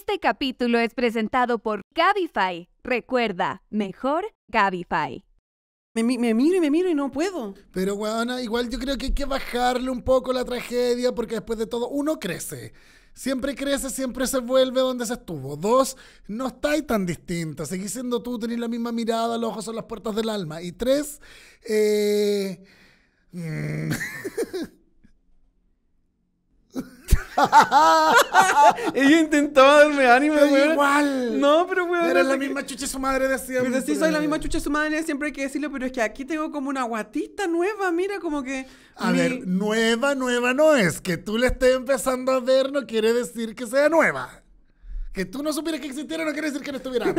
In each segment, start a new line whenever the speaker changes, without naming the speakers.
Este capítulo es presentado por Gabify. Recuerda, mejor
Gabify. Me, miro y me miro y no puedo.
Pero, Guana, igual yo creo que hay que bajarle un poco la tragedia porque después de todo uno crece. Siempre crece, siempre se vuelve donde se estuvo. Dos, no estáis tan distintas. Seguís siendo tú, tenés la misma mirada, los ojos son las puertas del alma. Y tres, eh... Mm. Ella
intentaba darme ánimo, güey. igual. No, pero, güey. Era la misma chucha su madre de siempre. sí, soy la misma chucha su madre siempre, hay que decirlo. Pero es que aquí tengo como una guatita nueva, mira, como que. A ver,
nueva, nueva no es. Que tú le estés empezando a ver no quiere decir que sea nueva.
Que tú no supieras que existiera no quiere decir que no estuviera.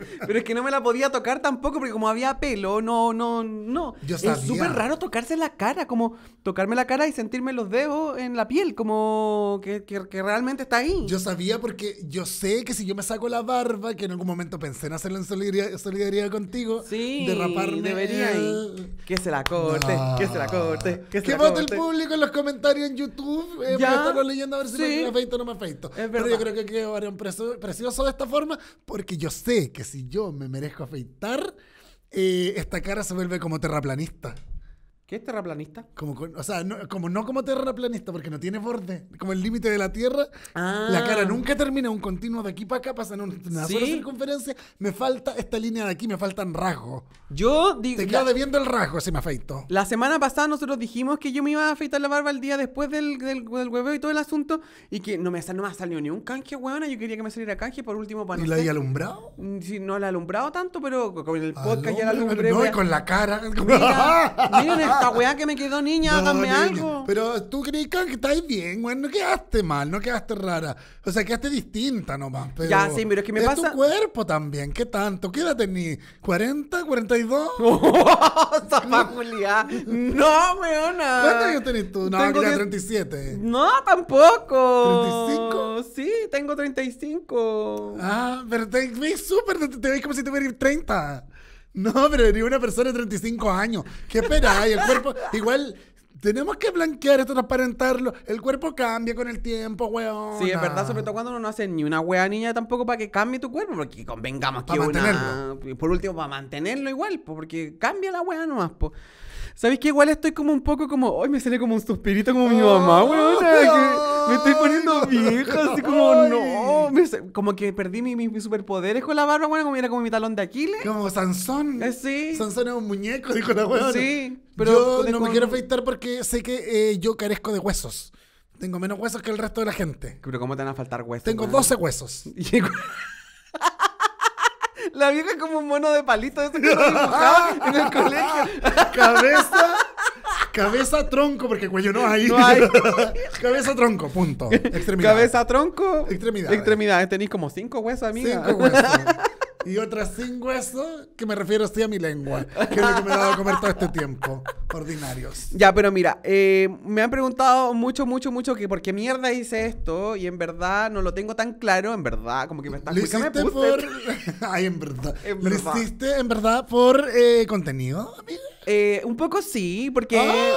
Pero es que no me la podía tocar tampoco, porque como había pelo, no, no, no. Yo Es súper raro tocarse la cara, como tocarme la cara y sentirme los dedos en la piel, como que, que, realmente está ahí. Yo sabía
porque yo sé que si yo me saco la barba, que en algún momento pensé en hacerlo en solidaridad, contigo,
sí, derraparme. Debería ir Que se la corte, que se la corte. Que, se el público
en los comentarios en YouTube. Eh, ¿Ya? leyendo a ver si me afeito
o no me afeito. Es verdad. Pero yo creo
que quedó precioso de esta forma porque yo sé que si yo me merezco afeitar, eh, esta cara se vuelve como terraplanista. ¿Qué es terraplanista? Como, o sea, no como, no como terraplanista, porque no tiene borde. Como el límite de la Tierra. La ah. cara nunca termina, un continuo de aquí para acá, pasa en una sola circunferencia. Me falta esta línea de aquí, me faltan
rasgos. Yo digo. Te queda debiendo el rasgo se me afeito. La semana pasada nosotros dijimos que yo me iba a afeitar la barba el día después del, del, y todo el asunto. Y que no me, ha salido ni un canje, weón. Yo quería que me saliera canje por último para. ¿Y la hay alumbrado? Mm, sí, no la he alumbrado tanto, pero con el podcast ya la alumbré. No, y con la cara. esta weá que me quedó niña, háganme algo.
Pero tú crees que estáis bien, weón. No quedaste mal, no quedaste rara. O sea, quedaste distinta nomás. Pero ya, sí, pero es que me es pasa. tu cuerpo también, ¿qué tanto? ¿Qué edad tenés? ¿40?
¿42? no, weona. ¿Cuántos años tenés tú? No, tengo 37. No, tampoco. ¿35? Sí, tengo
35. Ah, pero te, veis súper, te, veis como si tuvieras 30. No, pero ni una persona de 35 años. ¿Qué esperáis? El cuerpo, igual, tenemos que blanquear esto, transparentarlo. El cuerpo cambia con el tiempo, weón. Sí, es verdad, sobre todo
cuando no hacen ni una wea niña tampoco para que cambie tu cuerpo, porque convengamos que para Y Por último, para mantenerlo igual, porque cambia la wea nomás, po. ¿Sabéis que igual estoy como un poco como... Hoy me sale como un suspirito como mi oh, mamá, weón. Me estoy poniendo vieja, así como, no. como que perdí mi- mis superpoderes con la barba, bueno, como era como mi talón de Aquiles. Como Sansón. Eh, sí. Sansón es un muñeco, dijo la hueá. Sí, pero yo no me quiero
afeitar porque sé que eh, yo carezco de huesos. Tengo menos huesos que el resto de la gente.
Pero ¿cómo te van a faltar huesos? Tengo 12
huesos. La vieja es como un mono de palito de en el colegio. Cabeza, Cabeza tronco, porque
cuello no hay. No Cabeza tronco, punto. Extremidad. Cabeza tronco. Extremidad Extremidad Tenéis como cinco huesos, amiga. Cinco huesos. y otras
sin hueso, que me refiero
así a mi lengua, que es lo que me he dado a comer todo este tiempo. Ordinarios. Ya, pero mira, eh, me han preguntado mucho, mucho, mucho que por qué mierda hice esto y en verdad no lo tengo tan claro, en verdad, como que me está... ¿Lo hiciste por... Ay, en verdad. en verdad
por eh, contenido, eh, un poco sí, porque... ¡Ah!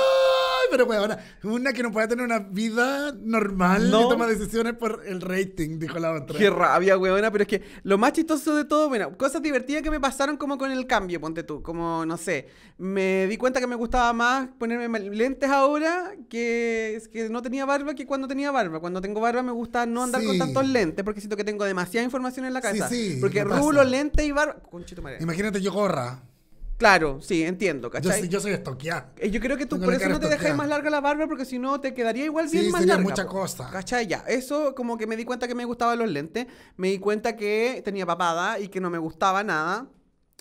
pero bueno, una que no puede tener una vida normal no. toma decisiones por el rating, dijo
la otra. Qué rabia, weona, pero es que lo más chistoso de todo, bueno, cosas divertidas que me pasaron como con el cambio, ponte tú, como, no sé, me di cuenta que me gustaba más ponerme lentes ahora que, que no tenía barba que cuando tenía barba. Cuando tengo barba me gusta no andar con tantos lentes porque siento que tengo demasiada información en la cabeza. Sí, sí, porque rulo, lente y barba... Conchito, Imagínate yo gorra. Claro, sí, entiendo, ¿cachai? Yo, soy estoqueada. Eh, yo creo que tú por eso no te dejas más larga la barba porque si no te quedaría igual bien sí, más larga. mucha ¿Cachai? Ya, eso como que me di cuenta que me gustaban los lentes, me di cuenta que tenía papada y que no me gustaba nada,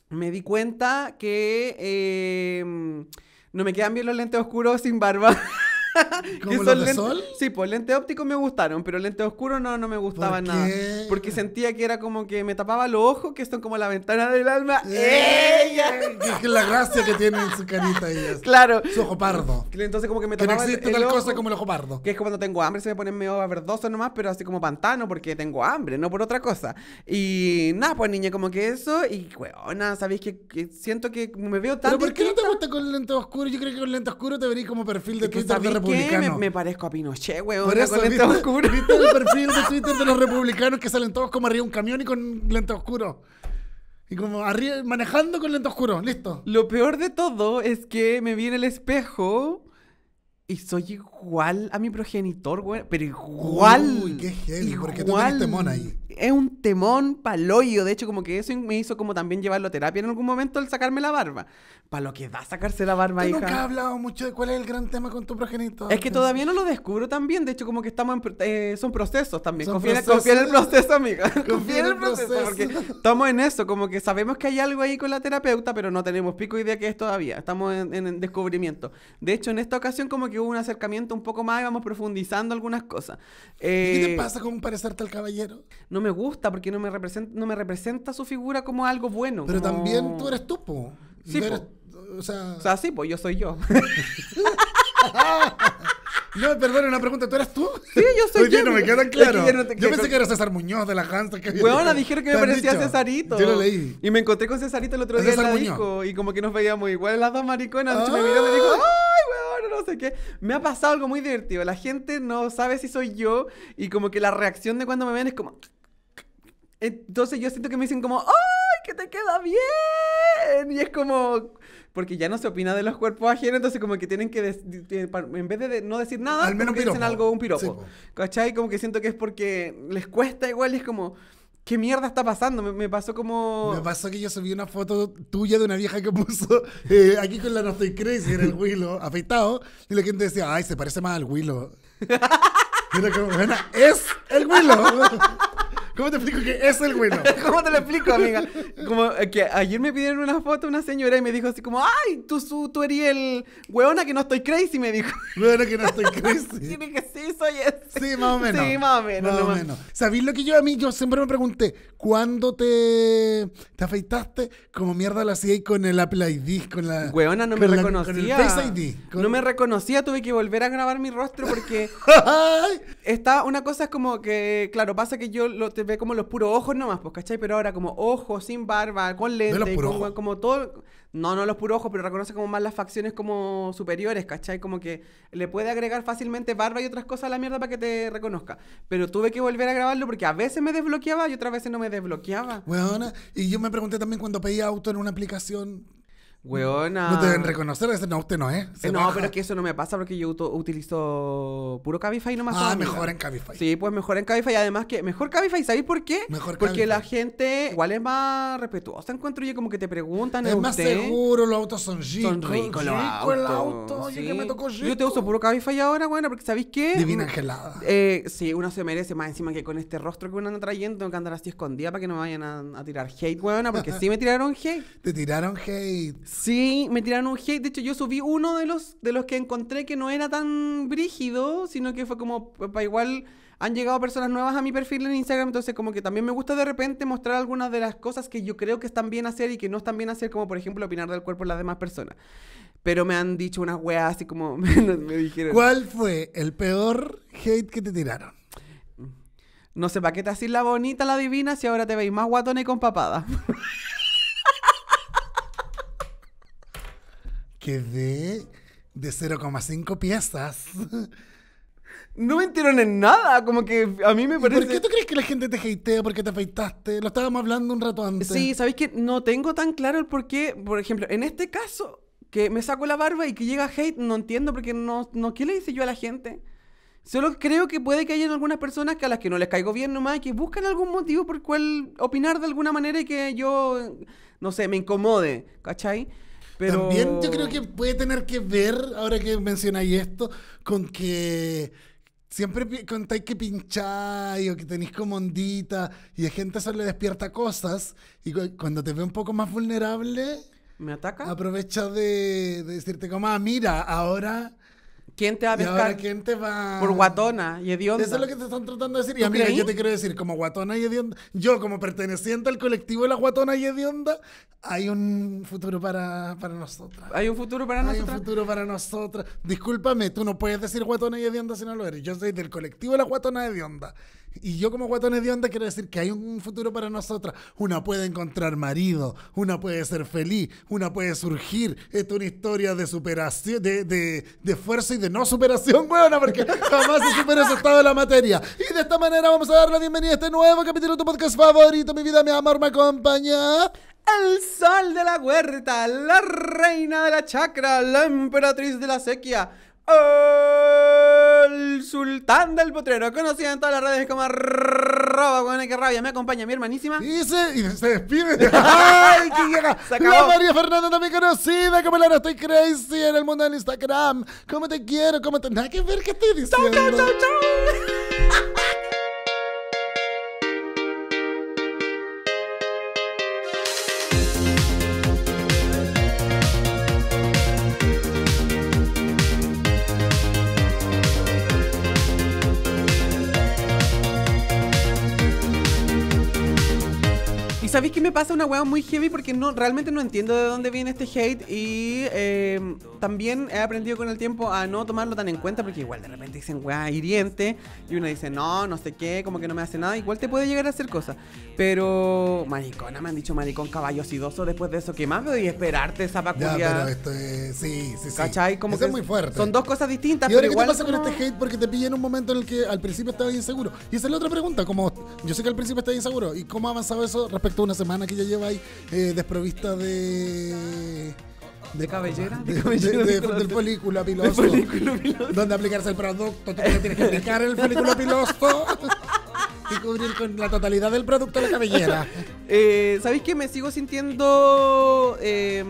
me di cuenta que em, no me quedan bien los lentes oscuros sin barba. ¿Como los de sol? Sí, pues lente óptico me gustaron, pero lente oscuro no, no me gustaba ¿Por nada. Porque sentía que era como que me tapaba los ojos, que son como la ventana del alma. ¡Ella! Es la gracia que tiene en su carita eso Claro. Su ojo pardo. Entonces como que me tapaba Que no existe tal cosa como el ojo pardo. Que es como cuando tengo hambre se me ponen medio verdoso nomás, pero así como pantano porque tengo hambre, no por otra cosa. Y nada, pues niña, como que eso y nada ¿sabéis que, siento que me veo tan ¿Pero por qué no te gusta con lente oscuro? Yo creo que con lente oscuro te veréis como perfil de Twitter de ¿Qué? Me, parezco a Pinochet, weón. con ¿viste,
oscuro? ¿viste el perfil de Twitter de los republicanos que salen todos como arriba de un camión y con lente oscuro Y como arriba, manejando con lente
oscuros, listo. Lo peor de todo es que me vi en el espejo y soy igual a mi progenitor, güey. Pero igual. Uy, qué heavy, porque tú temón ahí. Es un temón paloyo. De hecho, como que eso me hizo como también llevarlo a terapia en algún momento el sacarme la barba. Para lo que va a sacarse la barba, ¿Tú hija. nunca has
hablado mucho de cuál es el gran tema con tu progenitor. Es que todavía
no lo descubro también. De hecho, como que estamos en... Eh, son procesos también. confía, en el proceso, amiga.
Confía, en el proceso, Porque
estamos en eso. Como que sabemos que hay algo ahí con la terapeuta, pero no tenemos pico idea que es todavía. Estamos en, en descubrimiento. De hecho, en esta ocasión como que hubo un acercamiento un poco más y vamos profundizando algunas cosas. Eh, ¿Qué te eh, pasa con parecerte al caballero? No me gusta porque no me, representa, no me representa su figura como algo bueno. Pero también tú eres tú, po. Sí, o, sea... o sea, sí, pues yo soy yo. No, perdón, una pregunta. ¿Tú eres tú? Sí, yo soy Oye, yo. no me quedan claro. yo, pensé que era César Muñoz de la Hansa. Que bueno, dijeron que me parecía dicho? Cesarito. Yo lo leí. Y me encontré con Cesarito el otro día en la disco. Y como que nos veíamos igual las dos mariconas. Me miró y me dijo, ¡Oh! que Me ha pasado algo muy divertido. La gente no sabe si soy yo y como que la reacción de cuando me ven es como... Entonces yo siento que me dicen como, ¡ay, que te queda bien! Y es como, porque ya no se opina de los cuerpos ajenos, entonces como que tienen que, en vez de, no decir nada, Al menos algo, un piropo. Sí, ¿Cachai? Como que siento que es porque les cuesta igual y es como... ¿Qué mierda está pasando? Me, pasó como. Me pasó que yo subí una foto tuya
de una vieja que puso eh, aquí con la No crazy, era el Willow, afeitado, y la gente decía, ay, se parece más al Willow. era como, bueno, es el Willow.
¿Cómo te explico que es el bueno? ¿Cómo te lo explico, amiga? Como eh, que ayer me pidieron una foto una señora y me dijo así como, ay, tú, tú eres el weona que no estoy crazy, me dijo. Weona que no estoy crazy. Sí, que sí, soy ese. Sí, más o menos. Sí, más o menos. Más o menos. ¿Sabéis lo que yo
a mí, yo siempre me pregunté, ¿cuándo te, te afeitaste? Como mierda la hacía con el Apple ID, con la... Weona, no me reconocía. el Face ID. No
me reconocía, tuve que volver a grabar mi rostro porque... está, una cosa es como que, claro, pasa que yo lo ve como los puros ojos nomás, pues, ¿cachai? Pero ahora como ojos, sin barba, con lentes, como, todo... No, no los puros ojos, pero reconoce como más las facciones como superiores, ¿cachai? Como que le puede agregar fácilmente barba y otras cosas a la mierda para que te reconozca. Pero tuve que volver a grabarlo porque a veces me desbloqueaba y otras veces no me desbloqueaba. Bueno, y yo me pregunté también cuando pedí auto en una aplicación Weona. No te deben reconocer, ese no, usted no, ¿eh? no, pero es que eso no me pasa porque yo utilizo puro Cabify nomás. Ah, mejor en Cabify. Sí, pues mejor en Cabify. Además que, mejor Cabify, ¿sabéis por qué? Mejor Porque la gente igual es más respetuosa, encuentro yo, como que te preguntan. Es más seguro, los autos son ricos. Son ricos los autos. el auto, sí. que me tocó rico. Yo te uso puro Cabify ahora, bueno, porque ¿sabéis qué? Divina gelada. Eh, sí, uno se merece más encima que con este rostro que uno anda trayendo, tengo que andar así escondida para que no me vayan a, tirar hate, weona, porque sí me tiraron hate. Te tiraron hate. Sí, me tiraron un hate. De hecho, yo subí uno de los, de los que encontré que no era tan brígido, sino que fue como, para igual han llegado personas nuevas a mi perfil en Instagram, entonces como que también me gusta de repente mostrar algunas de las cosas que yo creo que están bien hacer y que no están bien hacer, como por ejemplo opinar del cuerpo de las demás personas. Pero me han dicho unas weas así como me, dijeron. ¿Cuál fue el peor hate que te tiraron? No sé, ¿para qué te haces la bonita, la divina, si ahora te veis más guatona y con papada?
quedé de 0,5 piezas. No mentieron en nada, como que a mí me parece... ¿Por qué tú crees que la gente te
hatea porque te afeitaste? Lo estábamos hablando un rato antes. Sí, sabéis que no tengo tan claro el por qué, por ejemplo, en este caso, que me saco la barba y que llega hate, no entiendo porque no, no ¿qué le hice yo a la gente? Solo creo que puede que haya algunas personas que a las que no les caigo bien nomás y que buscan algún motivo por el cual opinar de alguna manera y que yo, no sé, me incomode, ¿cachai? También yo creo que puede tener que ver, ahora que mencionáis esto,
con que siempre contáis que pincháis o que tenéis como ondita y a gente eso le despierta cosas y cuando te ve un poco más vulnerable... ¿Me ataca? Aprovecha de, de decirte como, ah, mira, ahora ¿Quién te va a pescar? ¿quién te va? Por guatona y hedionda. Eso es lo que te están tratando de decir. Y a mí yo te quiero decir, como guatona y hedionda, yo como perteneciente al colectivo de la guatona y hedionda, hay un futuro para, para nosotras. Hay un futuro para nosotras. Hay un futuro para nosotras. Discúlpame, tú no puedes decir guatona y hedionda si no lo eres. Yo soy del colectivo de la guatona y hedionda. Y yo como guatones de onda quiero decir que hay un futuro para nosotras. Una puede encontrar marido, una puede ser feliz, una puede surgir. Esto es una historia de superación, de, de, y de no superación, bueno, porque jamás se supera ese estado de la materia. Y de esta manera vamos a dar la bienvenida a este nuevo
capítulo de tu podcast favorito, mi vida, mi amor, me acompaña. El sol de la huerta, la reina de la chacra, la emperatriz de la sequía. ¡Oh! el sultán del potrero, conocido en todas las redes como arroba con que rabia. Me acompaña mi hermanísima. Y se, y se despide. ¡Ay, llega! María
Fernanda también conocida como no Estoy Crazy en el mundo del Instagram. ¿Cómo te quiero? Como te...? Nada que ver que estoy diciendo. ¡Chau, chau, chau, chau!
¿Sabéis que me pasa una hueá muy heavy? Porque no, realmente no entiendo de dónde viene este hate. Y eh, también he aprendido con el tiempo a no tomarlo tan en cuenta. Porque igual de repente dicen hueá hiriente. Y uno dice, no, no sé qué, como que no me hace nada. Igual te puede llegar a hacer cosas. Pero, maricona, me han dicho maricón caballo sidoso después de eso. ¿Qué más? Y esperarte esa vacuna. Sí, sí, sí. ¿Cachai? Como es muy fuerte. Son dos cosas distintas. ¿Y ahora pero qué igual te pasa con
este hate? Porque te pillé en un momento en el que al principio estabas inseguro. Y esa es la otra pregunta. Como yo sé que al principio estaba inseguro. ¿Y cómo ha avanzado eso respecto una semana que ya lleva ahí eh, desprovista de de cabellera, de, de, cabellera de, película piloso, Donde
aplicarse el producto, tú tienes que aplicar el folículo piloso y cubrir con la totalidad del producto la cabellera. Eh, ¿Sabéis que me sigo sintiendo eh,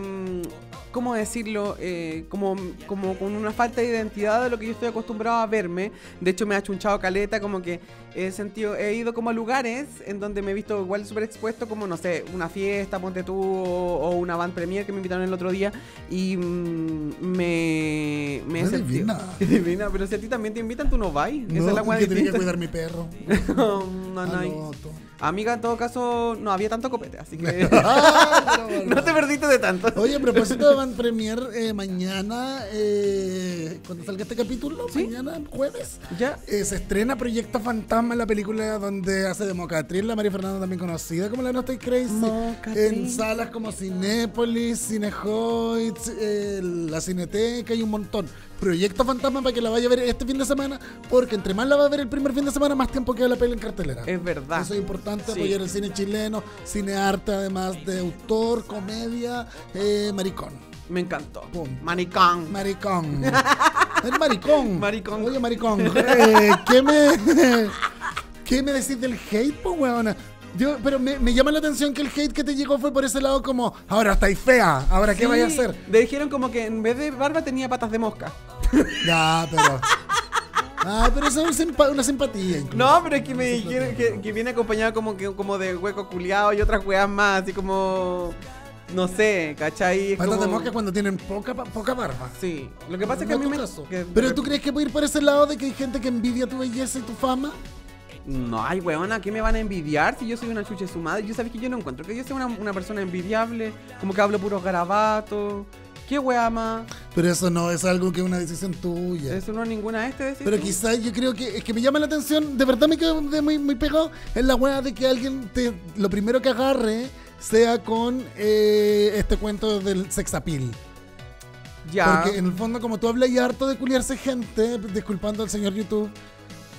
¿cómo decirlo? Eh, como, como con una falta de identidad de lo que yo estoy acostumbrado a verme. De hecho, me ha chunchado caleta, como que he sentido, he ido como a lugares en donde me he visto igual super expuesto, como, no sé, una fiesta, ponte tú, o, una band premier que me invitaron el otro día, y mm, me, me he sentido... Divina. pero si a ti también te invitan, tú no vas. Esa es la que tenía que cuidar mi perro. no, no, ah, no. Amiga, en todo caso, no había tanto copete, así que. Ah, no te perdiste de tanto. Oye, a propósito de Van Premier, eh, mañana, eh, cuando salga este capítulo,
mañana, jueves, ¿Ya? Eh, se estrena Proyecto Fantasma, la película donde hace de la María Fernanda también conocida como la No Estoy Crazy. En salas como Cinépolis, eh, la Cineteca y un montón. Proyecto Fantasma para que la vaya a ver este fin de semana, porque entre más la va a ver el primer fin de semana, más tiempo queda la peli en cartelera. Es verdad. Eso es importante, apoyar el cine chileno, cine arte, además de autor, comedia, eh, maricón. Me encantó. Maricón. Maricón. el maricón. Oye, maricón. Eh, ¿Qué me... ¿Qué me decís del hate, pues, weona? Yo, pero me, llama la atención que el hate que te llegó fue por ese lado como, ahora estáis fea, ahora qué vaya a hacer.
Le dijeron como que en vez de barba tenía patas de mosca. Ya, pero... Ah, pero eso es una simpatía. No, pero es que me dijeron que, viene acompañado como, como de hueco culiado y otras weas más, así como... No sé, ¿cachai? Patas de mosca cuando tienen poca, poca barba. Sí. Lo que pasa es que a mí me... ¿Pero tú crees que a ir
por ese lado de que hay gente que envidia tu
belleza y tu fama? No, hay weón, ¿a qué me van a envidiar si yo soy una chuche su madre? Yo sabes que yo no encuentro que yo sea una, persona envidiable, como que hablo puro garabato ¿Qué wea más?
Pero eso no es algo que es una decisión tuya. Eso no es ninguna este Pero quizás yo creo que es que me llama la atención, de verdad me quedo muy, muy pegado en la wea de que alguien te, lo primero que agarre sea con eh, este cuento del sexapil. Ya. Porque en el fondo, como tú hablas y harto de culiarse gente,
disculpando al señor YouTube,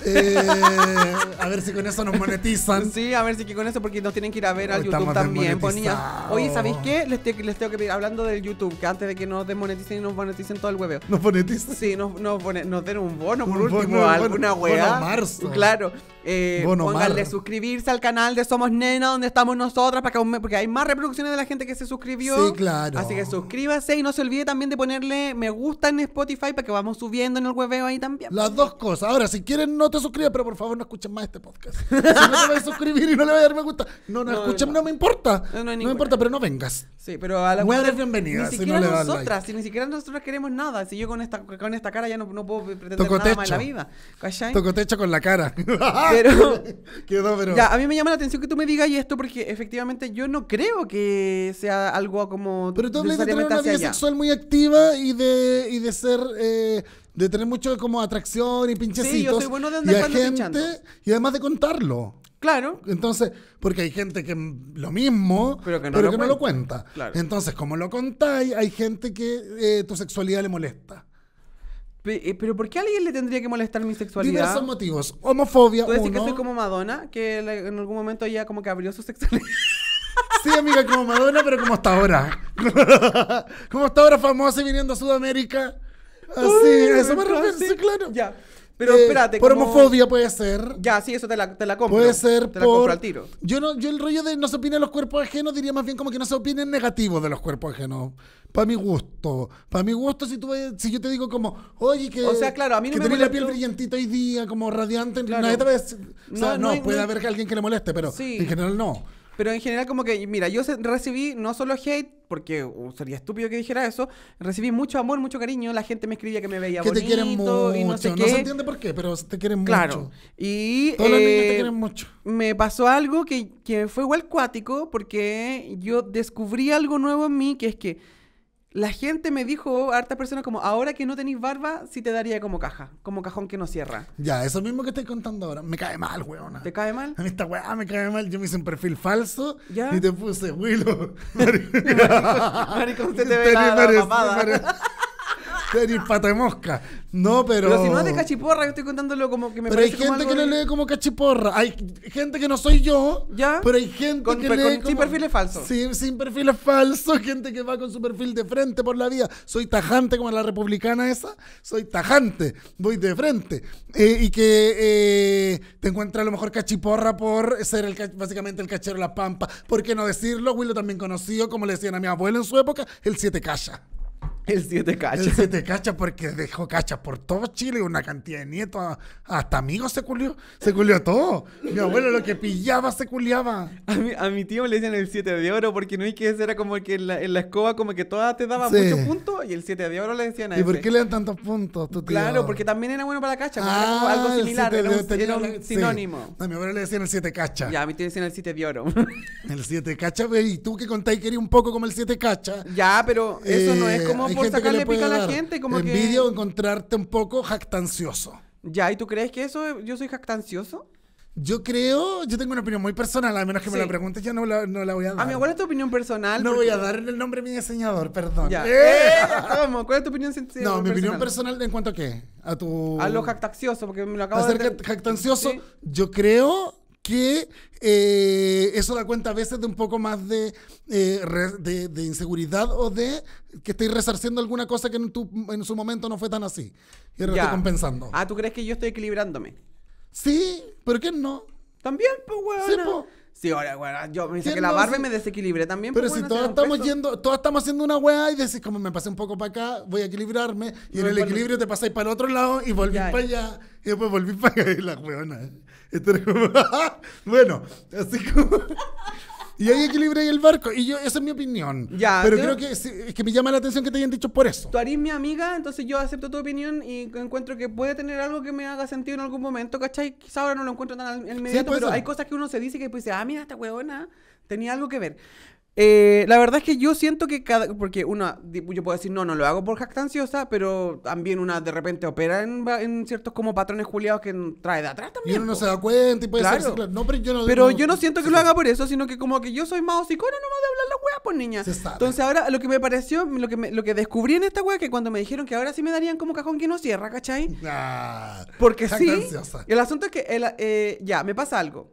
eh,
a ver si con eso nos monetizan. Sí, a ver si con eso, porque nos tienen que ir a ver al YouTube también, Oye, ¿sabéis qué? Les, tengo que pedir, hablando del YouTube, que antes de que nos desmoneticen y nos moneticen todo el hueveo. ¿Nos monetizan. Sí, nos, den un bono por último, alguna hueá. Claro. Eh, pónganle suscribirse al canal de Somos Nena, donde estamos nosotras, para porque hay más reproducciones de la gente que se suscribió. Sí, claro. Así que suscríbase y no se olvide también de ponerle me gusta en Spotify para que vamos subiendo en el hueveo ahí también. Las dos cosas. Ahora, si quieren no te pero por favor no escuchen más este podcast. si no te vas a suscribir
y no le vas a dar me gusta, no, no, escuchen, no. me importa. No, me importa, pero no vengas.
Sí, pero a la No
bienvenida. Ni siquiera si nosotras,
si ni siquiera nosotras queremos nada. Si yo con esta, con esta cara ya no, puedo pretender nada más en la vida. Tocotecho
con la cara. pero. pero. a
mí me llama la atención que tú me digas esto porque efectivamente yo no creo que sea algo como. Pero tú hablas de tener una vida sexual
muy activa y de, y de ser. Eh, de tener mucho como atracción y pinchecitos. Sí, yo bueno de y gente, Y además de contarlo. Claro. Entonces, porque hay gente que lo mismo, pero que no, lo, cuenta. Entonces, como lo
contáis, hay gente que eh, tu sexualidad le molesta. Eh, pero ¿por qué a alguien le tendría que molestar mi sexualidad? Diversos motivos. Homofobia, ¿Tú decís que soy como Madonna? Que en algún momento ella como que abrió su sexualidad.
Sí, amiga, como Madonna, pero como hasta ahora. como está ahora famosa y viniendo a Sudamérica.
Así, ah, eso me refiero, claro.
Ya. Pero eh, espérate. Por homofobia puede ser. Ya, sí, eso te la, te la compro. Puede ser. Te la compro al tiro. Yo, no, yo el rollo de no se opinen los cuerpos ajenos diría más bien como que no se opinen negativos de los cuerpos ajenos. Para mi gusto. Para mi gusto, si, tú, si yo te digo como, oye, que. O sea, claro, a mí que me la piel brillantita hoy día, como radiante. Nadie no, puede haber haber alguien que le moleste, pero en general no.
Pero en general, como que, mira, yo recibí no solo hate, porque uh, sería estúpido que dijera eso, recibí mucho amor, mucho cariño, la gente me escribía que me veía que bonito te quieren mucho. y no sé qué. No se entiende por qué, pero te quieren mucho. Claro. Y todos los niños te eh, quieren mucho. Me pasó algo que, que fue igual cuático porque yo descubrí algo nuevo en mí, que es que la gente me dijo, harta persona, como ahora que no tenéis barba, sí te daría como caja, como cajón que no cierra. Ya, eso mismo que estoy contando ahora. Me cae mal, weón. ¿Te cae mal? A mí esta weá me cae
mal. Yo me hice un perfil falso y te puse Willow. Maricón, se te ve la, mosca No, pero. Pero si no es de
cachiporra, yo estoy contándolo como que me Pero hay gente que no lee
como cachiporra. Hay gente que no soy yo. ¿Ya? Pero hay gente que sin perfiles falsos. Sin, perfiles falsos. Gente que va con su perfil de frente por la vida. Soy tajante como la republicana esa. Soy tajante. Voy de frente. Eh, y que eh, te encuentra a lo mejor cachiporra por ser el, básicamente el cachero de la pampa. ¿Por qué no decirlo? Willow también conocido, como le decían a mi abuelo en su época, el siete calla. El 7 cacha. El 7 cacha porque dejó cacha por todo Chile, una cantidad de nietos, hasta amigos se culió, se culió todo. Mi abuelo lo que pillaba se culiaba.
A mi, a mi tío le decían el 7 de oro porque no hay que era como que en la, escoba como que todas te daban muchos puntos y el 7 de oro le decían a ¿Y por qué le dan
tantos puntos? Tu tío? Claro, porque
también era bueno para la cacha, ah, era algo similar, era un, sinónimo. A mi abuelo le decían el 7 cacha. Ya, a mi tío le
decían el 7 de oro. el 7 cacha, y tú que contáis que eres un poco como el 7 cacha. Ya, pero eso no es como eh, sacarle pica a la gente. Como encontrarte un poco jactancioso.
Ya, ¿y tú crees que eso yo soy jactancioso? Yo creo, yo tengo una opinión muy personal, a menos que me la preguntes, ya no la, voy a ah, dar. A mí, ¿cuál es tu opinión personal? No voy a dar
el nombre de mi diseñador, perdón. ¡Eh! Eh, ¿Cómo? ¿Cuál es tu opinión No, mi opinión personal en cuanto a qué? A tu. A lo jactancioso, porque me lo acabo de. ser jactancioso, yo creo que eh, eso da cuenta a veces de un poco más de, eh, de, inseguridad o de que estoy resarciendo alguna cosa que en, su momento no fue tan así. Y ahora compensando.
Ah, ¿tú crees que yo estoy equilibrándome? Sí, pero ¿qué no? También, pues, weón. Sí, ahora, bueno, yo me que la barba me desequilibré también. Pero si todos estamos yendo, todos estamos haciendo una
weá y decís, como me pasé un poco para acá, voy a equilibrarme. Y en el equilibrio te pasáis para el otro lado y volví para allá. Y después volví para acá la weona. Eh. Este bueno, así como.
Y ahí equilibra el barco. Y yo, esa es mi opinión. Pero creo, que, es que me llama la atención que te hayan dicho por eso. Tú eres mi amiga, entonces yo acepto tu opinión y encuentro que puede tener algo que me haga sentido en algún momento, ¿cachai? Quizá ahora no lo encuentro tan inmediato, sí, pero hay cosas que uno se dice que después pues, dice, ah, mira, esta huevona tenía algo que ver. Eh, la verdad es que yo siento que cada. Porque una. Yo puedo decir, no, no lo hago por jactanciosa, pero también una de repente opera en, ciertos como patrones juliados que trae de atrás también. Y uno no se da cuenta y puede
pero yo no. siento
que lo haga por eso, sino que como que yo soy más me voy de hablar la wea, pues niña. Entonces ahora lo que me pareció, lo que, lo que descubrí en esta wea, que cuando me dijeron que ahora sí me darían como cajón que no cierra, ¿cachai?
Ah, porque sí. El
asunto es que eh, ya, me pasa algo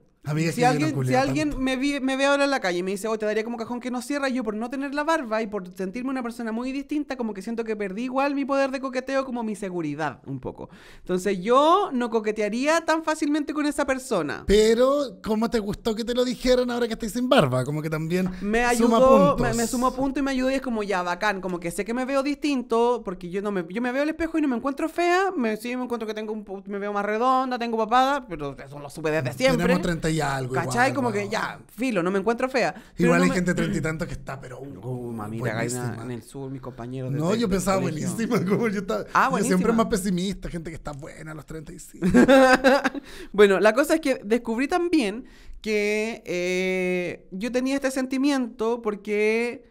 si alguien, si alguien me, me, ve ahora en la calle y me dice, oh, te daría como cajón que no cierra, yo por no tener la barba y por sentirme una persona muy distinta, como que siento que perdí igual mi poder de coqueteo como mi seguridad, un poco. Entonces yo no coquetearía tan fácilmente con esa persona. Pero, ¿cómo te gustó que te lo dijeran ahora que estáis sin barba? Como que también me ayudó, Me, sumo sumó punto y me ayudó y es como, ya, bacán, como que sé que me veo distinto, porque yo no me, yo me veo al espejo y no me encuentro fea, me, sí, me encuentro que tengo un, me veo más redonda, tengo papada, pero eso lo supe desde siempre algo. ¿Cachai? como que ya, filo, no me encuentro fea. Igual hay gente treinta y tantos que está, pero. Uh, uh no, en el sur, mis compañeros. No, yo pensaba buenísima. Como yo, estaba, ah, siempre más pesimista, gente que está buena a los 35. bueno, la cosa es que descubrí también que eh, yo tenía este sentimiento porque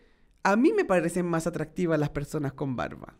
a mí me parecen más atractivas las personas con barba.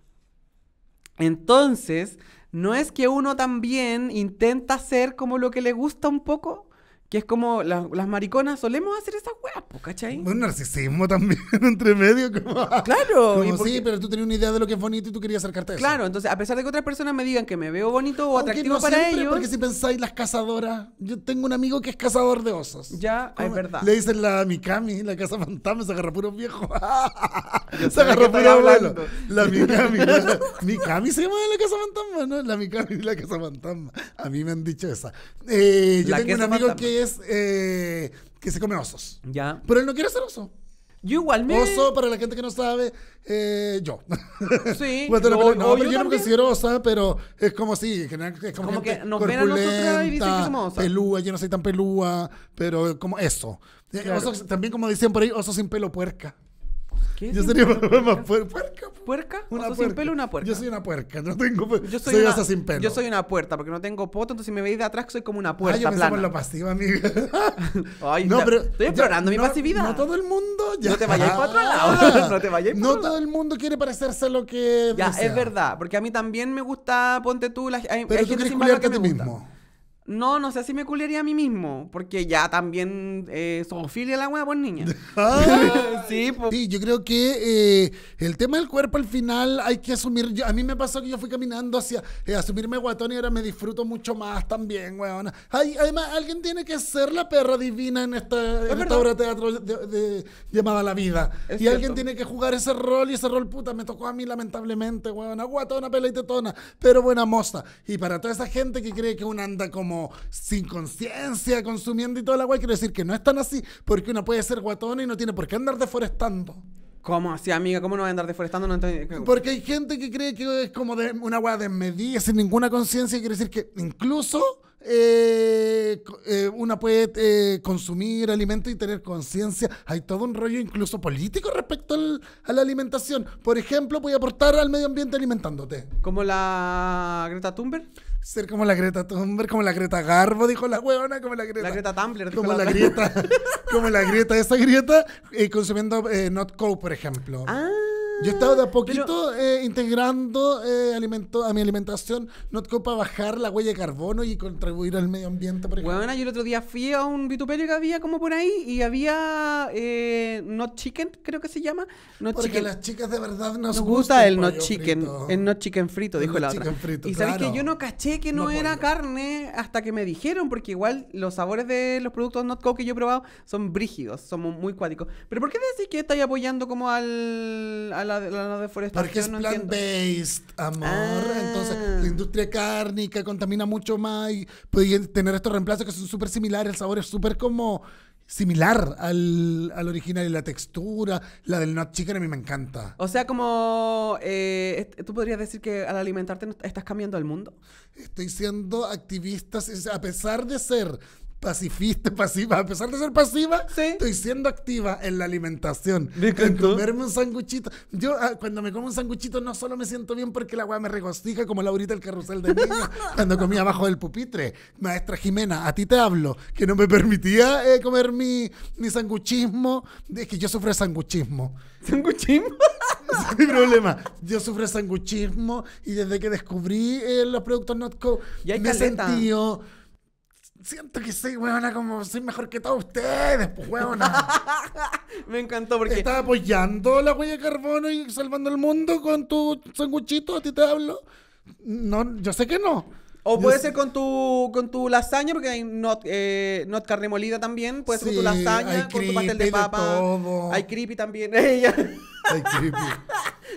Entonces, ¿no es que uno también intenta ser como lo que le gusta un poco? Que es como las mariconas solemos hacer esas hueá ¿cachai? Un narcisismo también entre medio. Como, claro. Como, sí, pero tú tenías una idea de lo que es bonito y tú querías acercarte a eso. Claro, entonces a pesar de que otras personas me digan que me veo bonito o atractivo para ellos. Porque si
pensáis las cazadoras, yo tengo un amigo que es cazador de osos. Ya, es verdad. Le dicen la Mikami, la casa fantasma, se agarra puro viejo. se agarra puro abuelo. La Mikami. Mikami se llama la casa fantasma, ¿no? La Mikami, la casa fantasma. A mí me han dicho esa. Eh, yo tengo un amigo que eh, que se come osos. Ya. Pero él no quiere ser oso. Yo igualmente Oso, para la gente que no sabe, eh, yo. Sí. no, pero yo, yo no me considero osa, pero es como así en general es como, que nos ven los y que somos Pelúa, yo no soy tan pelúa, pero como eso. Eh, osos, también como dicen por ahí, oso sin pelo puerca. ¿Qué? Yo sería una puerca.
¿Puerca? Pues. Una sin pelo una puerca. Yo soy una puerca, no tengo Yo soy, una, sin Yo soy una puerta, porque no tengo poto, entonces si me veis de atrás soy como una puerta Ay, yo plana. lo pasivo, Ay, no, pero estoy explorando mi pasividad. No todo el mundo ya. No te vayáis ah. para otro lado. no te No todo el mundo quiere parecerse a lo que Ya, es verdad, porque a mí también me gusta, ponte tú, la, hay, hay gente sin que a ti mismo. No, no sé si me culiaría a mí mismo, porque ya también eh, zoofilia la weá, pues, niña. Ah. sí, pues. sí, yo creo que eh,
el tema del cuerpo al final hay que asumir. a mí me pasó que yo fui caminando hacia eh, asumirme guatón y ahora me disfruto mucho más también, weón. además, alguien tiene que ser la perra divina en esta, obra de teatro llamada La Vida. y alguien tiene que jugar ese rol y ese rol puta me tocó a mí lamentablemente, weón. Guatona, pela pero buena moza. Y para toda esa gente que cree que uno anda como sin conciencia consumiendo y toda la guay. Quiero decir que no es tan así, porque una puede ser guatona y no tiene por qué andar deforestando. ¿Cómo así, amiga? ¿Cómo no voy a andar deforestando? Porque hay gente que cree que es como una guay desmedida, sin ninguna conciencia, y quiere decir que incluso eh, eh una puede eh, consumir alimento y tener conciencia. Hay todo un rollo incluso político respecto a la alimentación. Por ejemplo, voy a aportar al medio ambiente alimentándote. ¿Como la Greta Thunberg? Ser como la Greta Thunberg, como la Greta Garbo, dijo la huevona, como la Greta. La Greta Tumblr, como la, grieta. como la grieta, esa grieta, eh, consumiendo eh, Not por ejemplo. Ah. Yo he estado de a poquito eh, integrando alimento, a mi alimentación Notco para bajar
la huella de carbono y contribuir al medio ambiente, por ejemplo. Bueno, yo el otro día fui a un vituperio que había como por ahí y había eh, no chicken, creo que se llama. Porque las chicas de verdad nos, nos gusta el, no chicken, el no chicken frito, dijo el la otra. Frito, y sabéis que yo no caché que no, era carne hasta que me dijeron, porque igual los sabores de los productos not co que yo he probado son brígidos, son muy cuáticos. Pero ¿por qué decís que estáis apoyando como al, a la, la, deforestación? Porque es plant-based, amor. Ah. Entonces, la industria cárnica
contamina mucho más y puede tener estos reemplazos que son súper similares, el sabor es súper como similar al, al original y la textura, la del Not Chicken a mí me encanta.
O sea, como eh, tú podrías decir que al alimentarte estás cambiando el mundo. Estoy
siendo activista a pesar de ser pacifista, pasiva, a pesar de ser pasiva, estoy siendo activa en la alimentación. En comerme un sanguchito. Yo ah, cuando me como un sanguchito no solo me siento bien porque la weá me regocija como Laurita el carrusel de niños cuando comía abajo del pupitre. Maestra Jimena, a ti te hablo, que no me permitía eh, comer mi, mi sanguchismo. Es que yo sufro sanguchismo. ¿Sanguchismo? mi problema. Yo sufro sanguchismo y desde que descubrí eh, los productos Notco me sentí Siento que soy, weona, como soy mejor que todos ustedes, pues, weona. Me encantó porque. Estás apoyando la huella de carbono y salvando
el mundo con tu sanguchito, a ti te hablo. No, yo sé que no. O puede ser con tu, con tu lasaña, porque hay not, eh, carne molida también. Puede ser con tu lasaña, con tu pastel de papa. Hay creepy también. hay
creepy.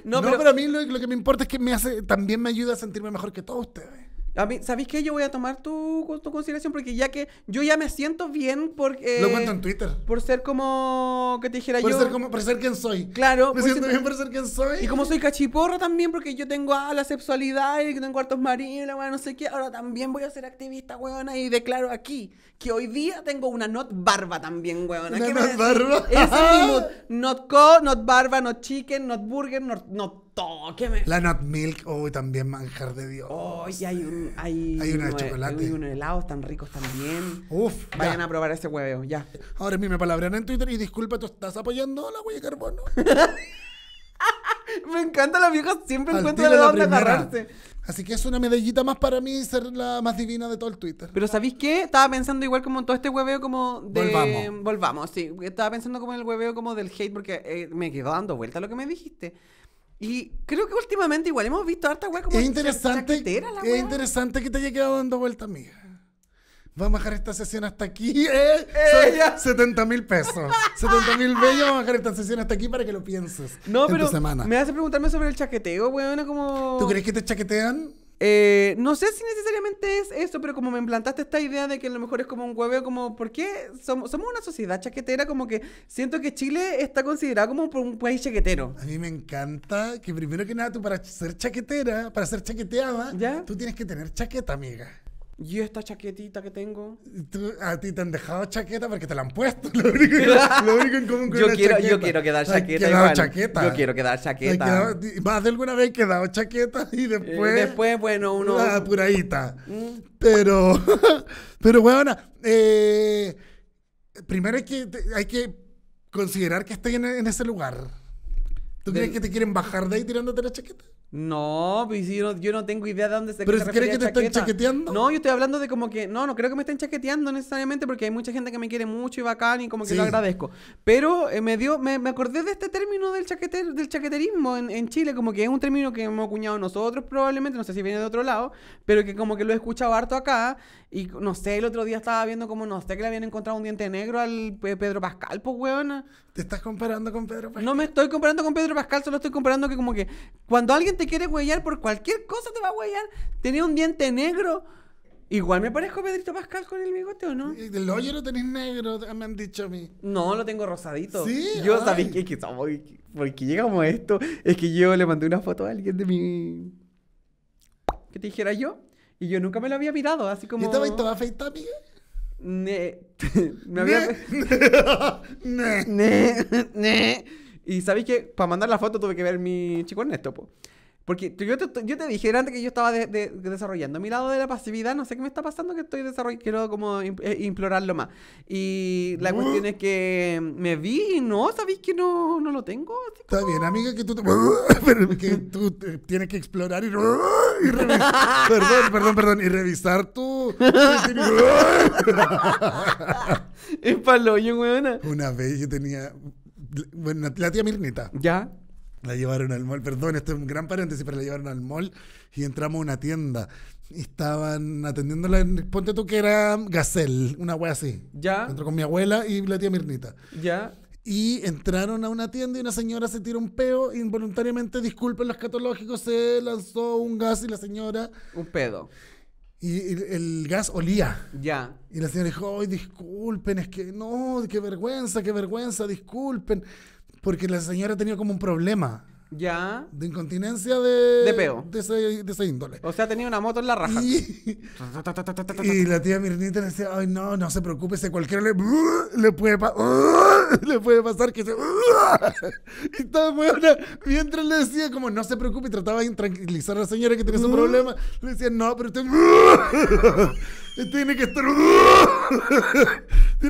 No, pero... a mí lo, lo, que me importa es que me hace, también me ayuda a sentirme mejor que todos ustedes. ¿Sabes mí, qué? Yo voy a tomar tu, tu, consideración porque ya que yo ya me siento bien porque... Eh, Lo cuento en Twitter. Por ser como... que te dijera por Ser por ser quien soy. Claro. Me siento bien por
ser quien soy.
Y como soy cachiporro también porque yo tengo ah, la sexualidad y tengo cuartos marinos, bueno, no sé qué. Ahora también voy a ser activista, weona, y declaro aquí que hoy día tengo una not barba también, weón. ¿Una not barba? es Not co, not barba, not chicken, not burger, not, not todo. La not milk, uy, también manjar de Dios. uy hay un... Hay, hay una de chocolate. Hay unos helados tan ricos también. Uf, Vayan a probar ese hueveo, ya. Ahora mismo me palabran en Twitter y disculpa, ¿tú estás apoyando a la huella de carbono? me encanta, la vieja siempre encuentra la, la onda agarrarse. Así que es una medallita más para mí ser la más divina de todo el Twitter. Pero ¿sabéis qué? Estaba pensando igual como en todo este hueveo como de... Volvamos. Volvamos, sí. Estaba pensando como en el hueveo como del hate porque eh, me quedó dando vuelta lo que me dijiste. Y creo que últimamente igual hemos visto harta hueá como... Es interesante, es interesante que te haya
quedado dando vuelta, mija Vamos a dejar esta sesión hasta aquí, ¿eh? Ella. 70 mil pesos. 70 mil bellos, vamos a dejar esta sesión hasta aquí para que lo pienses. No, pero me semana. me
hace preguntarme sobre el chaqueteo, weón, como... ¿Tú crees que te chaquetean? Eh, no sé si necesariamente es eso, pero como me implantaste esta idea de que a lo mejor es como un huevo, como, ¿por qué somos, somos una sociedad chaquetera? Como que siento que Chile está considerado como un país chaquetero. A mí me encanta
que primero que nada tú para ser chaquetera, para ser chaqueteada, ¿Ya? tú tienes que tener chaqueta, amiga. ¿Y esta chaquetita que tengo? a ti te han dejado chaqueta porque te la han puesto. Lo
único, en común con yo quiero, Yo quiero quedar chaqueta, Yo quiero quedar chaqueta. Quedado, más de alguna vez he quedado chaqueta y eh, después. después, bueno, uno. Una ah, apuradita.
Mm. Pero. pero, bueno, eh, primero hay que, hay que considerar que estoy en, ese lugar. ¿Tú crees que te quieren bajar
de ahí tirándote la chaqueta? Pues, no, yo no, tengo idea de dónde se ¿Pero crees que te están chaqueteando? No, yo estoy hablando de como que. No, no creo que me estén chaqueteando necesariamente porque hay mucha gente que me quiere mucho y bacán y como que lo agradezco. Pero eh, me dio. Me, acordé de este término del, chaqueter, del chaqueterismo en, en, Chile, como que es un término que hemos acuñado nosotros probablemente, no sé si viene de otro lado, pero que como que lo he escuchado harto acá y no sé, el otro día estaba viendo como no sé que le habían encontrado un diente negro al Pedro Pascal, pues weona. ¿Te estás comparando con Pedro Pascal? No me estoy comparando con Pedro Pascal, solo estoy comparando que como que cuando alguien te quiere huellar por cualquier cosa te va a huellar. Tenía un diente negro. Igual me parezco a Pedrito Pascal con el bigote, ¿o no? El hoyo lo tenés negro, me han dicho a mí. No, lo tengo rosadito. Sí. Yo sabía que, quizá Porque llegamos a esto. Es que yo le mandé una foto a alguien de mi. ¿Qué te dijera yo? Y yo nunca me lo había mirado, así como... ¿Y estaba todo toda a amiga? Ne. me había... Ne. ne. ne. Y sabéis que para mandar la foto tuve que ver mi chico Ernesto, po. Porque yo te, dije antes que yo estaba de, de, desarrollando mi lado de la pasividad, no sé qué me está pasando, que estoy desarrollando, quiero como eh, implorarlo más. Y la cuestión es que me vi y no, ¿sabéis que no, no lo tengo? Está bien, amiga, que tú, tienes que explorar y, revisar. Perdón, perdón, perdón, y
revisar tú. es palo, yo, Una vez yo tenía, bueno, la tía Mirnita. Ya la llevaron al mall, perdón, esto es un gran paréntesis, pero la llevaron al mall y entramos a una tienda. estaban atendiéndola, en, ponte tú que era Gacel, una wea así. Ya. Entró con mi abuela y la tía Mirnita. Ya. Y entraron a una tienda y una señora se tiró un peo, involuntariamente, disculpen los catológicos, se lanzó un gas y la señora... Un pedo. Y el gas olía. Ya. Y la señora dijo, ay, disculpen, es que no, qué vergüenza, qué vergüenza, disculpen porque la señora tenía como un problema. Ya. De incontinencia de. De peo. De esa, índole. O sea, tenía una moto en la raja. Y, la tía Mirnita le decía, ay, no, no se preocupe, si cualquiera le, le, puede, le puede pasar que se. y Mientras le decía, como, no se preocupe, y trataba de tranquilizar a la señora que tenía su problema. Le decía, no, pero usted tiene que estar.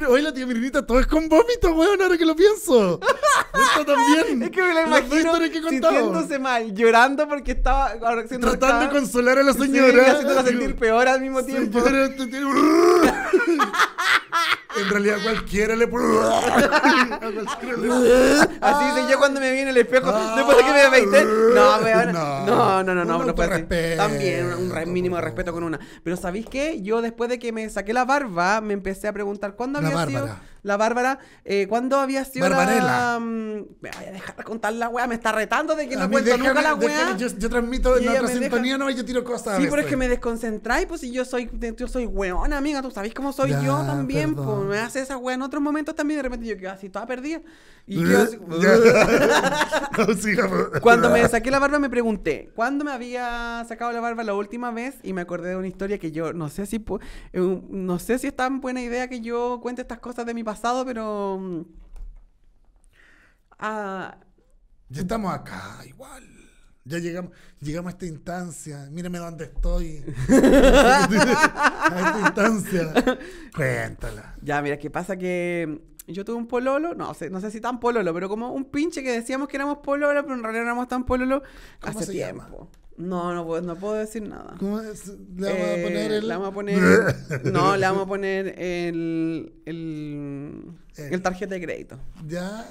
hoy la tía Mirinita, todo es con vómito, weón, ahora que lo pienso. Esto también. Es que me la imagino sintiéndose
mal, llorando porque estaba. Tratando de consolar a la señora. Sí, haciéndola sentir peor al mismo tiempo. en realidad, cualquiera
le. Así
dice yo cuando me vi en el espejo. Después de que me veinte. Ah. No, weón. No, no, no, no. no, no, puede También un, mínimo de respeto con una. Pero ¿sabéis qué? Yo después después de que me saqué la barba, me empecé a preguntar cuándo había sido la Bárbara, eh, ¿cuándo había sido Barbarella. La, mm, me voy a dejar contar la weá, me está retando de que no cuento nunca la weá. Yo, transmito en otra sintonía, no, yo tiro cosas. Sí, pero es que me pues, y pues si yo soy, yo soy weona, amiga, tú sabes cómo soy yo también, pues me hace esa weá en otros momentos también, de repente yo quedo así toda perdida. Y yo... Cuando me saqué la barba me pregunté, ¿cuándo me había sacado la barba la última vez? Y me acordé de una historia que yo, no sé si, eh, no sé si es tan buena idea que yo cuente estas cosas de mi pasado pasado, pero... Mm, ah, ya estamos acá, igual.
Ya llegamos, llegamos a esta instancia. Mírame dónde estoy. a
esta instancia. Cuéntala. Ya, mira, ¿qué pasa? Que mm, yo tuve un pololo, no, sé, no sé si tan pololo, pero como un pinche que decíamos que éramos pololo, pero en realidad éramos tan pololo hace tiempo. No, no puedo, decir nada. ¿Cómo es? ¿Le vamos a eh, poner el.? no, le vamos a poner el, eh. el, tarjeta de crédito. ¿Ya?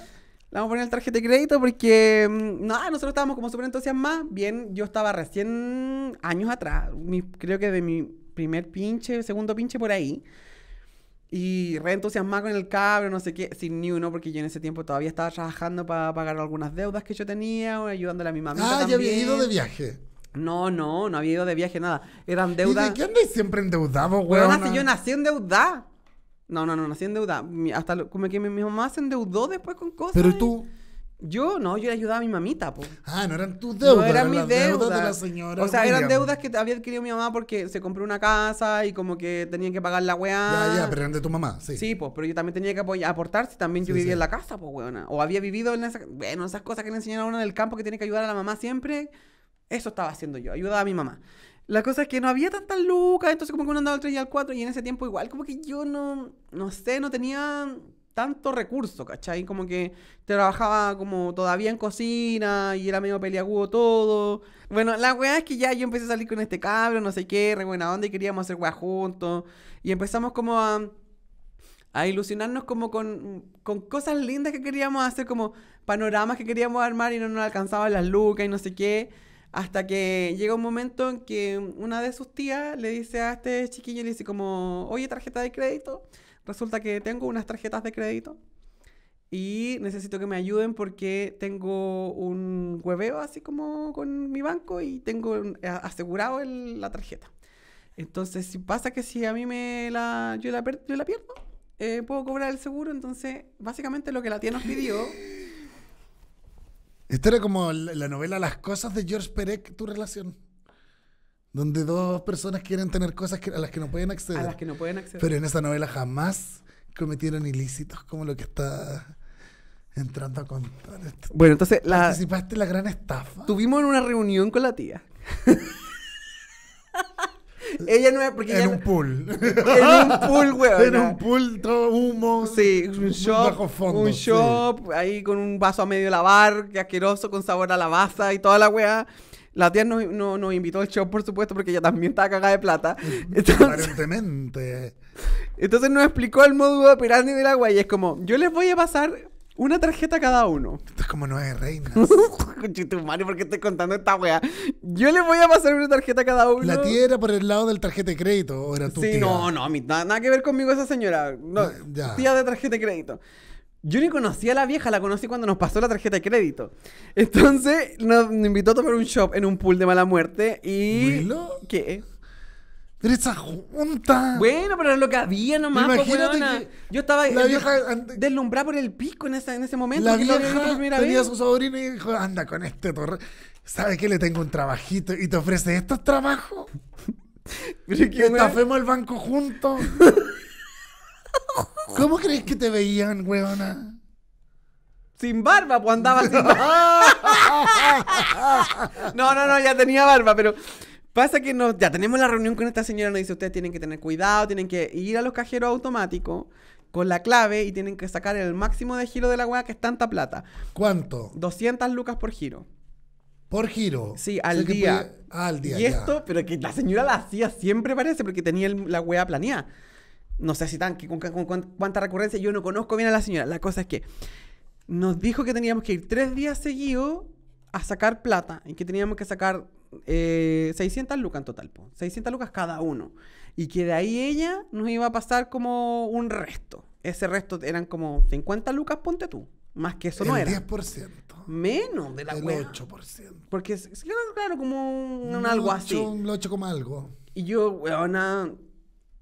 Le vamos a poner el tarjeta de crédito porque. Mm, nada, nosotros estábamos como súper entusiasmados. Bien, yo estaba recién años atrás. creo que de mi primer pinche, segundo pinche por ahí. Y re entusiasmado con el cabro, no sé qué, sin ni uno, porque yo en ese tiempo todavía estaba trabajando para pagar algunas deudas que yo tenía, o ayudándole a mi mamá. Ah, ya había ido de viaje. No, no, no había ido de viaje, nada. Eran deudas. ¿Y de qué andas siempre
endeudado,
weón? yo nací endeudada. No, no, no, nací endeudada. Hasta como que mi, mamá se endeudó después con cosas. Pero ¿y tú? Yo no, yo le ayudaba a mi mamita, po. Ah, no
eran tus deudas. No eran, mis deudas. de la señora. O sea, eran deudas
que había adquirido mi mamá porque se compró una casa y como que tenían que pagar la weá. Ya, ya, pero eran de tu mamá, sí. Sí, pues, pero yo también tenía que aportar si también yo vivía en la casa, pues, weona. O había vivido en bueno, esas cosas que le enseñaron a uno el campo que tiene que ayudar a la mamá siempre. Eso estaba haciendo yo, ayudaba a mi mamá. La cosa es que no había tantas lucas, entonces como que uno andaba al 3 y al 4 y en ese tiempo igual como que yo no, no sé, no tenía tanto recurso, ¿cachai? Como que trabajaba como todavía en cocina y era medio peliagudo todo. Bueno, la weá es que ya yo empecé a salir con este cabro, no sé qué, re buena y queríamos hacer weá juntos. Y empezamos como a, a ilusionarnos como con, con, cosas lindas que queríamos hacer, como panoramas que queríamos armar y no nos alcanzaban las lucas y no sé qué. Hasta que llega un momento en que una de sus tías le dice a este chiquillo, le dice como, oye, tarjeta de crédito. Resulta que tengo unas tarjetas de crédito y necesito que me ayuden porque tengo un hueveo así como con mi banco y tengo eh, asegurado la tarjeta. Entonces, si pasa que si a mí me la, yo, la, pierdo, eh, puedo cobrar el seguro. Entonces, básicamente lo que la tía nos pidió Esto era como la novela Las
cosas de George Perec, tu relación. Donde dos personas quieren tener cosas a las que no pueden acceder. A las que no pueden acceder. Pero en esa novela jamás cometieron ilícitos como lo que
está entrando a contar. Este bueno, entonces la... Participaste en la gran estafa. Tuvimos una reunión con la tía. Ella no es... porque En un pool. En un pool, güey. En un pool, todo humo. Sí, un shop, bajo fondo, un shop, ahí con un vaso a medio lavar, que asqueroso, con sabor a lavaza y toda la weá. La tía nos, no- nos invitó al shop, por supuesto, porque ella también estaba cagada de plata. Aparentemente. entonces nos explicó el módulo de de la weá y es como, yo les voy a pasar una tarjeta cada uno. Esto es como nueve reinas. ¿por qué estoy contando esta wea? Yo le voy a pasar una tarjeta cada uno. ¿La tía era por el lado del tarjeta de crédito o era tu sí, no, no, nada, que ver conmigo esa señora. No, ah, Tía de tarjeta de crédito. Yo ni conocía a la vieja, la conocí cuando nos pasó la tarjeta de crédito. Entonces nos invitó a tomar un shop en un pool de mala muerte y... ¿Qué ¿Qué? Era esa junta. Bueno, pero era lo que había nomás. Pues, Imagínate que yo estaba deslumbrada por el pico en, en ese momento. La vieja tenía su
sobrino y dijo, anda con este torre. ¿Sabes qué? Le tengo un trabajito y te ofrece estos trabajos. que estafemos el banco juntos. ¿Cómo crees que te veían,
huevona? sin barba, pues andaba sin barba. no, no, no, ya tenía barba, pero Pasa que nos, ya tenemos la reunión con esta señora, nos dice, ustedes tienen que tener cuidado, tienen que ir a los cajeros automáticos con la clave y tienen que sacar el máximo de giro de la weá, que es tanta plata. ¿Cuánto? 200 lucas por giro. Por giro. Sí, al día. Ah, al día. Y esto, pero que la señora la hacía siempre parece, porque tenía la weá planeada. No sé si tan, con, cuánta recurrencia, yo no conozco bien a la señora. La cosa es que nos dijo que teníamos que ir tres días seguidos a sacar plata y que teníamos que sacar 600 eh, lucas en total, 600 lucas cada uno. Y que de ahí ella nos iba a pasar como un resto. Ese resto eran como 50 lucas, ponte tú. Más que eso no era. 10%. Menos de la El 8%. Porque, claro,
como un, algo así. Un 8, como algo.
Y yo, weona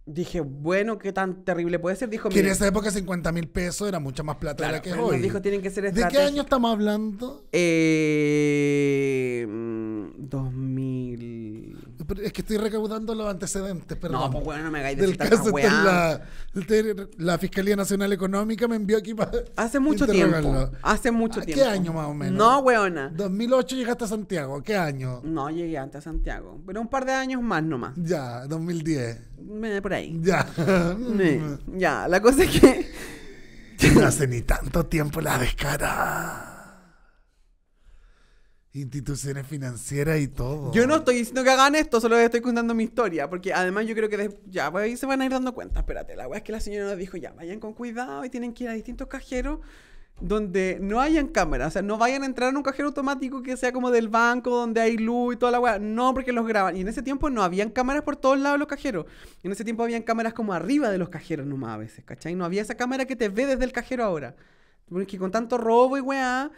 dije, bueno, qué tan terrible puede ser. Dijo, que en esa época 50 mil pesos era mucha más plata la que hoy. Dijo, tienen que ser ¿De qué año estamos hablando? Eh, 2000. Mm, es
que estoy recaudando los antecedentes, perdón. No, pues bueno, no me hagáis del la, Fiscalía Nacional Económica me envió aquí para. Hace mucho tiempo.
Hace mucho ah, tiempo. ¿Qué año más o menos? No, weona. 2008 llegaste a Santiago. ¿Qué año? No, llegué antes a Santiago. Pero un par de años más nomás.
Ya, 2010.
Por ahí. Ya. ya, la cosa es que.
no hace ni tanto tiempo la descarada instituciones
financieras y todo. Yo no estoy diciendo que hagan esto, solo les estoy contando mi historia, porque además yo creo que ya pues, se van a ir dando cuenta. Espérate, la weá es que la señora nos dijo, ya, vayan con cuidado y tienen que ir a distintos cajeros donde no hayan cámaras, o sea, no vayan a entrar en un cajero automático que sea como del banco, donde hay luz y toda la weá, no, porque los graban. Y en ese tiempo no habían cámaras por todos lados los cajeros. En ese tiempo habían cámaras como arriba de los cajeros nomás a veces, ¿cachai? No había esa cámara que te ve desde el cajero ahora. Porque con tanto robo y weá,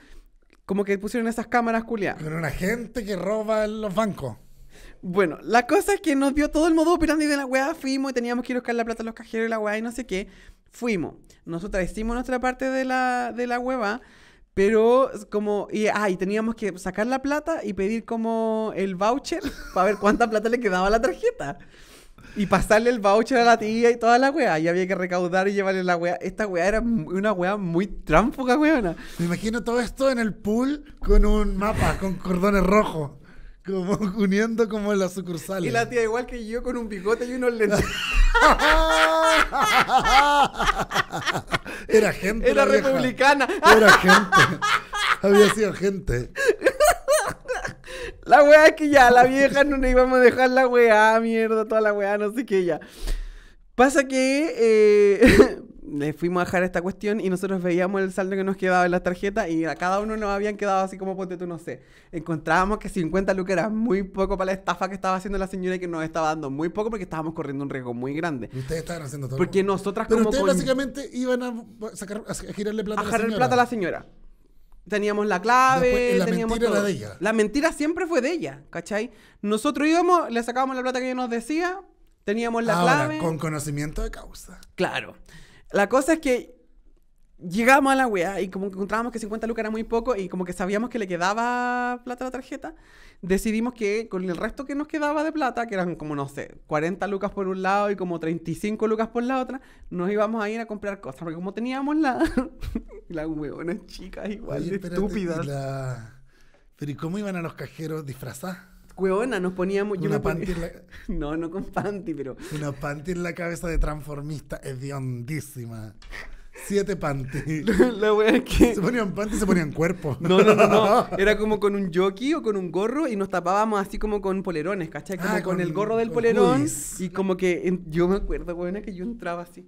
como que pusieron esas cámaras culiadas. Pero la gente que roba los bancos. Bueno, la cosa es que nos dio todo el modo operando y de la weá fuimos y teníamos que ir a buscar la plata a los cajeros y la weá y no sé qué. Fuimos. Nosotras hicimos nuestra parte de la, de la pero como. Y, ah, teníamos que sacar la plata y pedir como el voucher para ver cuánta plata le quedaba a la tarjeta y pasarle el voucher a la tía y toda la weá. Y había que recaudar y llevarle la weá. Esta weá era una weá muy tránfuga, weona. Me imagino todo esto en el pool con un mapa, con cordones
rojos. Como uniendo como las sucursales. Y la
tía igual que yo con un bigote y unos lentes. Era gente. Era republicana. Era gente. Había sido
gente.
La weá es que ya, la vieja no nos íbamos a dejar la weá, mierda, toda la weá, no sé qué ya. Pasa que eh, le fuimos a dejar esta cuestión y nosotros veíamos el saldo que nos quedaba en las tarjetas y a cada uno nos habían quedado así como ponte tú, no sé. Encontrábamos que 50 lucas era muy poco para la estafa que estaba haciendo la señora y que nos estaba dando muy poco porque estábamos corriendo un riesgo muy grande. Y ustedes estaban haciendo todo. Porque nosotras como ustedes
básicamente iban a, sacar, a girarle
plata a, la señora. plata a la señora teníamos la clave. la mentira era de ella. La mentira siempre fue de ella, ¿cachai? Nosotros íbamos, le sacábamos la plata que ella nos decía, teníamos la clave. Con conocimiento de causa. Claro. La cosa es que Llegamos a la wea y como que encontrábamos que 50 lucas era muy poco y como que sabíamos que le quedaba plata a la tarjeta, decidimos que con el resto que nos quedaba de plata, que eran como, no sé, 40 lucas por un lado y como 35 lucas por la otra, nos íbamos a ir a comprar cosas, porque como teníamos la, la weona chica igual Pero ¿y cómo iban a los
cajeros disfrazados?
weona nos poníamos. Una yo panty No, no con panty, pero. Una
panty en la cabeza de transformista, es hondísima... Siete panties.
Se ponían panties, se ponían cuerpo. No, no, no, Era como con un jockey o con un gorro y nos tapábamos así como con polerones, ¿cachai? Ah, con, el gorro del polerón. Y como que yo me acuerdo, buena, que yo entraba así.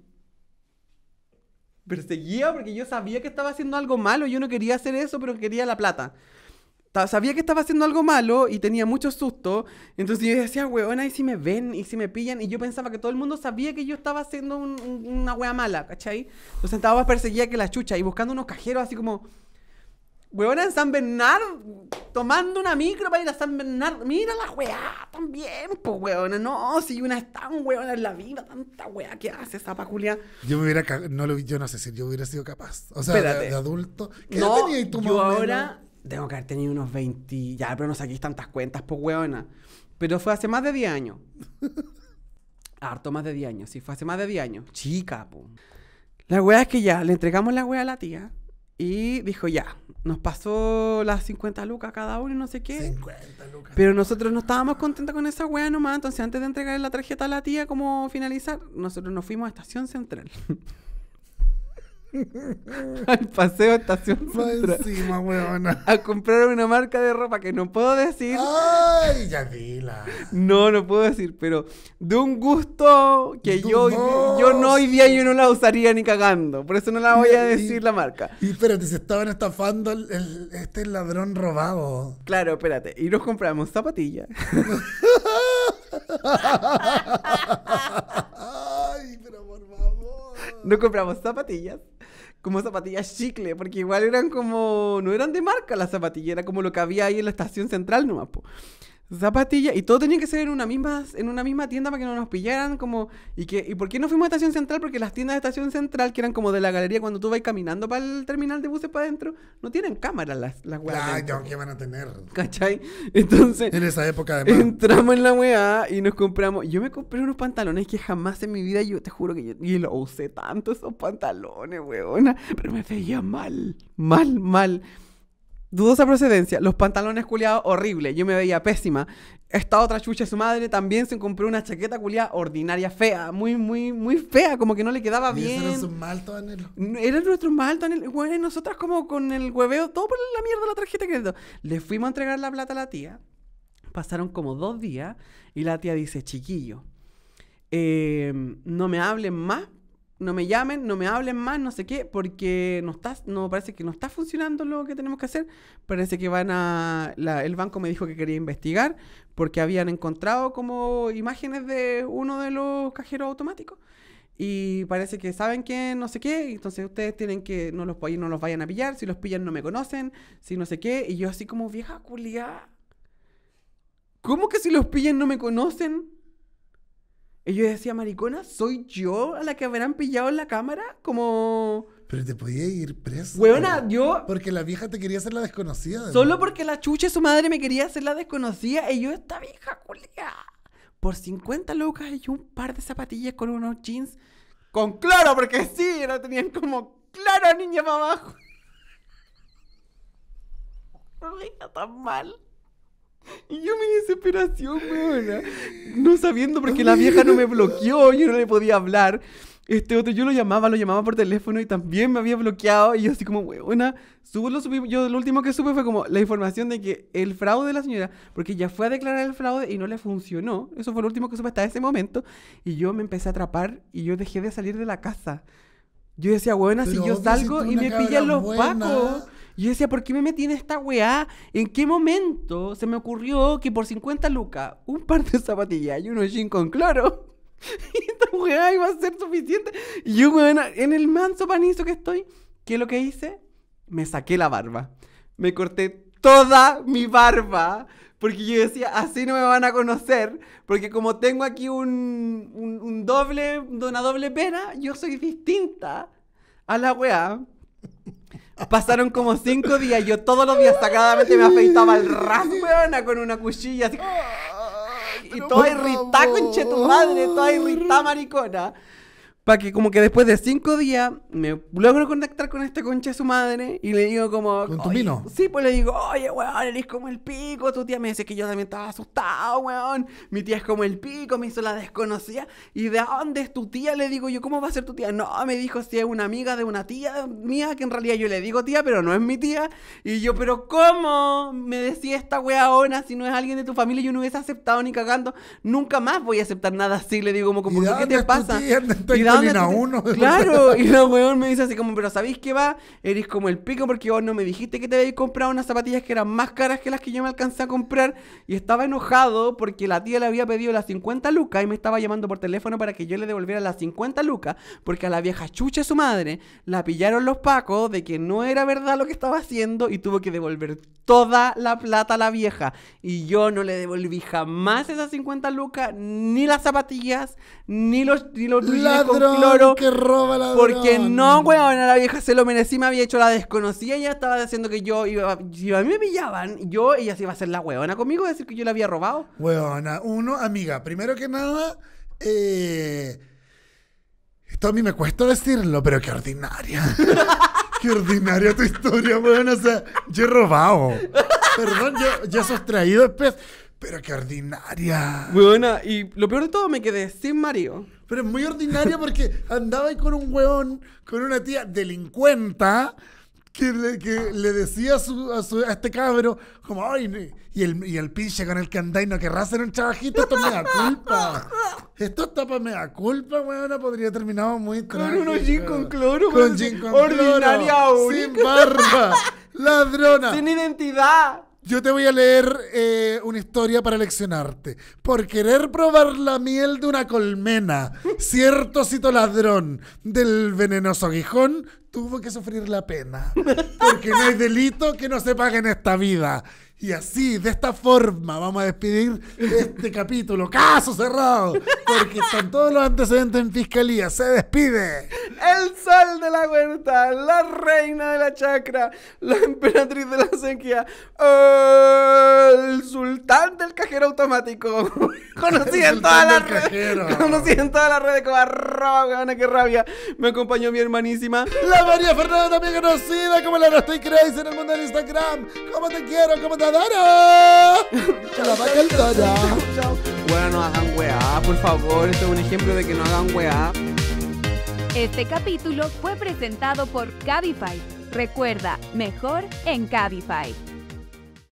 Perseguía porque yo sabía que estaba haciendo algo malo. Yo no quería hacer eso, pero quería la plata sabía que estaba haciendo algo malo y tenía mucho susto. Entonces yo decía, weona, ¿y si me ven? ¿Y si me pillan? Y yo pensaba que todo el mundo sabía que yo estaba haciendo una wea mala, ¿cachai? Entonces estaba más perseguida que la chucha y buscando unos cajeros así como... Weona en San Bernardo, tomando una micro para ir a San Bernardo. Mira la tan también, pues weona. No, si una es tan weona en la vida, tanta wea que hace esa paculia.
Yo me hubiera no yo no sé si yo hubiera sido capaz. O sea, de,
adulto. ¿Qué no, y yo ahora tengo que haber tenido unos 20. Ya, pero no saquéis tantas cuentas, pues, weona. Pero fue hace más de 10 años. Harto más de 10 años, sí, fue hace más de 10 años. Chica, pum. La wea es que ya, le entregamos la wea a la tía. Y dijo, ya, nos pasó las 50 lucas cada uno y no sé qué. 50 lucas. Pero nosotros no estábamos contentos con esa wea nomás. Entonces, antes de entregar la tarjeta a la tía, como finalizar, nosotros nos fuimos a Estación Central.
al paseo estación central.
A comprar una marca de ropa que no puedo decir. Ay, ya No, no puedo decir, pero de un gusto que yo, no? yo no hoy día yo no la usaría ni cagando. Por eso no la voy a decir la marca. Y
espérate, se estaban estafando este ladrón robado. Claro, espérate. Y
nos compramos zapatillas. Ay, pero por favor. Nos compramos zapatillas como zapatillas chicle, porque igual eran como, no eran de marca las zapatillas, era como lo que había ahí en la estación central nomás, po zapatillas y todo tenía que ser en una misma en una misma tienda para que no nos pillaran como y que y por qué no fuimos a estación central porque las tiendas de estación central que eran como de la galería cuando tú vas caminando para el terminal de buses para adentro no tienen cámaras las las que van a tener ¿cachai? entonces en esa época entramos en la wea y nos compramos yo me compré unos pantalones que jamás en mi vida yo te juro que yo y lo usé tanto esos pantalones weona pero me veía mal mal mal dudosa procedencia, los pantalones culiados horrible, yo me veía pésima. Esta otra chucha, su madre, también se compró una chaqueta culiada ordinaria, fea, muy, muy, muy fea, como que no le quedaba bien. Era su malto, Era nuestro malto, Bueno, nosotras como con el hueveo, todo por la mierda la tarjeta le Le fuimos a entregar la plata a la tía, pasaron como dos días y la tía dice, chiquillo, eh, no me hablen más no me llamen, no me hablen más, no sé qué, porque no está, no parece que no está funcionando lo que tenemos que hacer. Parece que van a el banco me dijo que quería investigar porque habían encontrado como imágenes de uno de los cajeros automáticos y parece que saben que no sé qué, entonces ustedes tienen que no los no los vayan a pillar, si los pillan no me conocen, si no sé qué, y yo así como vieja culiada. ¿Cómo que si los pillan no me conocen? Y yo decía, maricona, ¿soy yo a la que habrán pillado en la cámara? Como... Pero te podía ir preso. Weona, yo... Porque la vieja te quería hacer la desconocida. Solo porque la chucha su madre me quería hacer la desconocida y yo esta vieja culia. Por 50 lucas y un par de zapatillas con unos jeans con claro, porque sí, la tenían como claro niña para abajo. No tan mal. Y yo mi desesperación, weona. No sabiendo porque la vieja no me bloqueó, yo no le podía hablar. Este otro, yo lo llamaba, lo llamaba por teléfono y también me había bloqueado. Y yo así como, weona, subo, lo subí. Yo lo último que supe fue como la información de que el fraude de la señora, porque ya fue a declarar el fraude y no le funcionó. Eso fue lo último que supe hasta ese momento. Y yo me empecé a atrapar y yo dejé de salir de la casa. Yo decía, weona, si yo salgo y me pillan los pacos y yo decía, ¿por qué me metí en esta weá? ¿En qué momento se me ocurrió que por 50 lucas, un par de zapatillas y unos jeans con cloro, esta weá iba a ser suficiente? Y yo, en el manso panizo que estoy, ¿qué es lo que hice? Me saqué la barba. Me corté toda mi barba. Porque yo decía, así no me van a conocer. Porque como tengo aquí un, un, una doble pena, yo soy distinta a la weá. Pasaron como cinco días. Yo todos los días sacadamente me afeitaba el ras, con una cuchilla Y toda irritada, conche tu madre, toda irritada, maricona para que como que después de cinco días me logro contactar con esta concha de su madre y le digo como... ¿Con tu vino? Sí, pues le digo, oye, weón, eres como el pico, tu tía me dice que yo también estaba asustado, weón, mi tía es como el pico, me hizo la desconocida, ¿y de dónde es tu tía? Le digo yo, ¿cómo va a ser tu tía? No, me dijo si es una amiga de una tía mía, que en realidad yo le digo tía, pero no es mi tía, y yo, pero ¿cómo me decía esta weona si no es alguien de tu familia? Yo no hubiese aceptado ni cagando, nunca más voy a aceptar nada así, le digo como, como ¿qué te pasa? uno. Claro, y la weón me dice así como, pero ¿sabéis qué va? Eres como el pico porque vos no me dijiste que te habéis comprado unas zapatillas que eran más caras que las que yo me alcancé a comprar. Y estaba enojado porque la tía le había pedido las 50 lucas y me estaba llamando por teléfono para que yo le devolviera las 50 lucas porque a la vieja chucha su madre la pillaron los pacos de que no era verdad lo que estaba haciendo y tuvo que devolver toda la plata a la vieja. Y yo no le devolví jamás esas 50 lucas, ni las zapatillas, ni los, ni los que roba Porque no, weón, la vieja se lo merecía, me había hecho la desconocida y ella estaba diciendo que yo iba. Si a mí me pillaban, yo, ella se iba a hacer la weona conmigo, decir que yo la había robado. Weona, uno, amiga, primero que nada, eh,
Esto a mí me cuesta decirlo, pero qué ordinaria. qué ordinaria tu historia, weón. O sea, yo he robado. Perdón, yo, he sustraído después. Pero qué ordinaria. buena y lo peor de todo, me quedé sin marido. Pero es muy ordinaria porque andaba ahí con un weón, con una tía delincuenta, que le, que le decía a, su, a, su, a, este cabro, como, ay, y el, y el pinche con el que andáis no querrá hacer un trabajito, esto me da culpa. Esto está para da culpa, weona, podría terminar muy trágico. Con unos jeans con cloro. Con jeans con Ordinaria cloro. Sin barba. Ladrona. Sin identidad. Yo te voy a leer eh, una historia para leccionarte. Por querer probar la miel de una colmena, cierto cito ladrón del venenoso aguijón tuvo que sufrir la pena. Porque no hay delito que no se pague en esta vida. Y así, de esta forma, vamos a despedir este capítulo. Caso cerrado. Porque están todos los antecedentes en fiscalía. Se despide.
El sol de la huerta, la reina de la chacra, la emperatriz de la sequía, el sultán del cajero automático. Conocí en todas las redes. Conocí en todas las redes como arroba, qué rabia. Me acompañó mi hermanísima. La María
Fernanda, también conocida como la No Estoy Crazy en el mundo del Instagram. ¿Cómo te quiero? ¿Cómo te la va
Bueno, no hagan weá, por favor. Esto es un ejemplo de que no hagan weá. Este capítulo fue presentado por Cabify. Recuerda, mejor en Cabify.